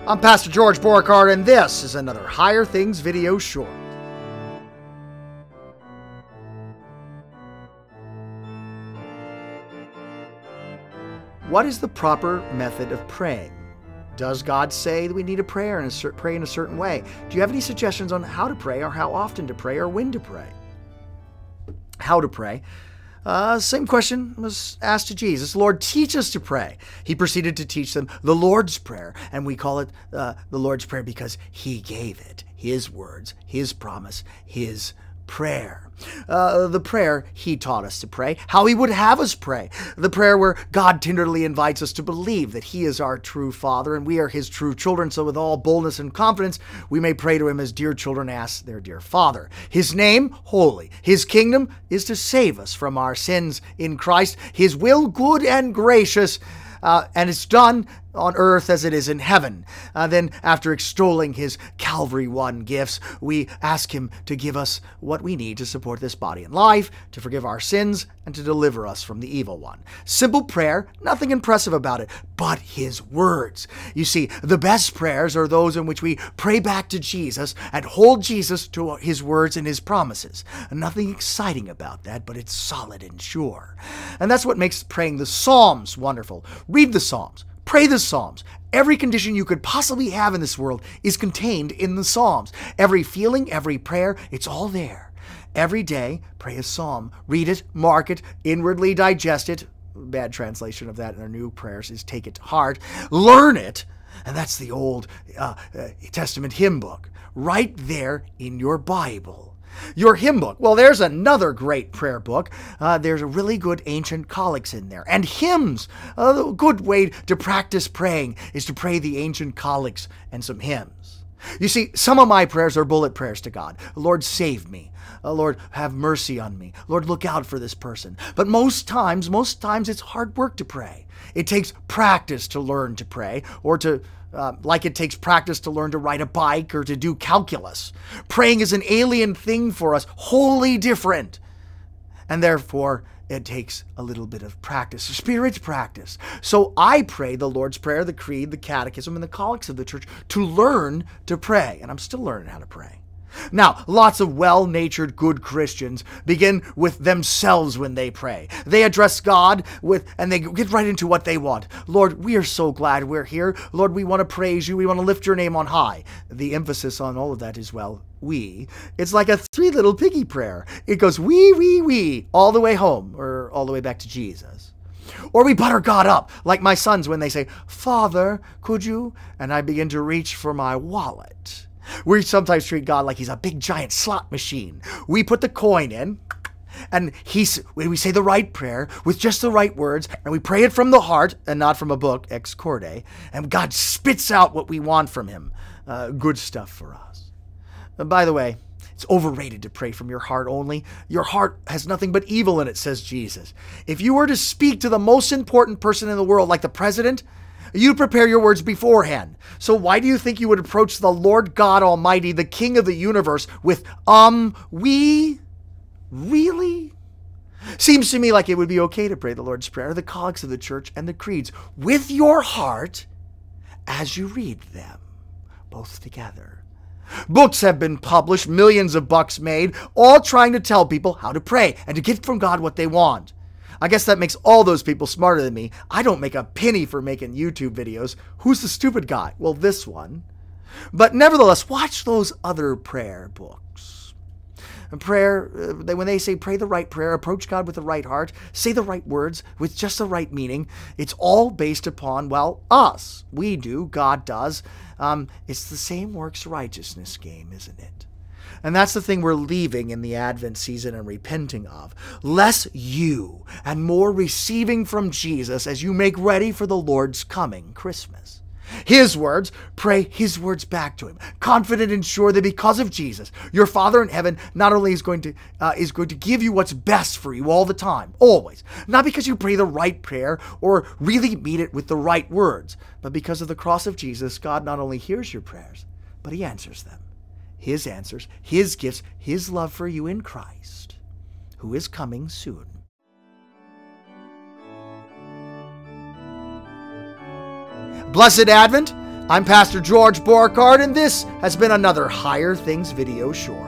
I'm Pastor George Borkard, and this is another Higher Things video short. What is the proper method of praying? Does God say that we need to pray and pray in a certain way? Do you have any suggestions on how to pray or how often to pray or when to pray? How to pray. Uh, same question was asked to Jesus Lord, teach us to pray. He proceeded to teach them the Lord's Prayer, and we call it uh, the Lord's Prayer because He gave it, His words, His promise, His prayer. Uh, the prayer he taught us to pray, how he would have us pray. The prayer where God tenderly invites us to believe that he is our true father and we are his true children, so with all boldness and confidence we may pray to him as dear children ask their dear father. His name, holy. His kingdom is to save us from our sins in Christ. His will, good and gracious. Uh, and it's done on earth as it is in heaven. Uh, then, after extolling his Calvary One gifts, we ask him to give us what we need to support this body and life, to forgive our sins, and to deliver us from the evil one. Simple prayer, nothing impressive about it, but his words. You see, the best prayers are those in which we pray back to Jesus and hold Jesus to his words and his promises. Nothing exciting about that, but it's solid and sure. And that's what makes praying the Psalms wonderful. Read the Psalms Pray the Psalms. Every condition you could possibly have in this world is contained in the Psalms. Every feeling, every prayer, it's all there. Every day, pray a psalm. Read it, mark it, inwardly digest it. Bad translation of that in our new prayers is take it to heart. Learn it. And that's the Old uh, uh, Testament hymn book, right there in your Bible. Your hymn book. Well, there's another great prayer book. Uh, there's really good ancient colics in there. And hymns. Uh, a good way to practice praying is to pray the ancient colics and some hymns. You see, some of my prayers are bullet prayers to God. Lord, save me. Uh, Lord, have mercy on me. Lord, look out for this person. But most times, most times it's hard work to pray. It takes practice to learn to pray or to uh, like it takes practice to learn to ride a bike or to do calculus. Praying is an alien thing for us, wholly different and therefore it takes a little bit of practice, spirit's practice. So I pray the Lord's Prayer, the Creed, the Catechism, and the Colics of the Church to learn to pray, and I'm still learning how to pray. Now, lots of well natured good Christians begin with themselves when they pray. They address God with, and they get right into what they want. Lord, we are so glad we're here. Lord, we want to praise you. We want to lift your name on high. The emphasis on all of that is, well, we. It's like a three little piggy prayer. It goes we, we, we, all the way home, or all the way back to Jesus. Or we butter God up, like my sons when they say, Father, could you? And I begin to reach for my wallet we sometimes treat God like he's a big giant slot machine. We put the coin in, and he's when we say the right prayer with just the right words, and we pray it from the heart and not from a book, ex corde, and God spits out what we want from him. Uh, good stuff for us. And uh, by the way, it's overrated to pray from your heart only. Your heart has nothing but evil in it, says Jesus. If you were to speak to the most important person in the world, like the president, you prepare your words beforehand. So why do you think you would approach the Lord God Almighty, the King of the universe, with, um, we? Really? Seems to me like it would be okay to pray the Lord's Prayer, the cogs of the church, and the creeds with your heart as you read them, both together. Books have been published, millions of bucks made, all trying to tell people how to pray and to get from God what they want. I guess that makes all those people smarter than me. I don't make a penny for making YouTube videos. Who's the stupid guy? Well, this one. But nevertheless, watch those other prayer books. Prayer, uh, when they say pray the right prayer, approach God with the right heart, say the right words with just the right meaning, it's all based upon, well, us. We do, God does. Um, it's the same works righteousness game, isn't it? And that's the thing we're leaving in the Advent season and repenting of. Less you and more receiving from Jesus as you make ready for the Lord's coming Christmas. His words, pray His words back to Him, confident and sure that because of Jesus, your Father in heaven not only is going to uh, is going to give you what's best for you all the time, always, not because you pray the right prayer or really meet it with the right words, but because of the cross of Jesus, God not only hears your prayers, but He answers them his answers, his gifts, his love for you in Christ, who is coming soon. Blessed Advent! I'm Pastor George Borkard, and this has been another Higher Things video short.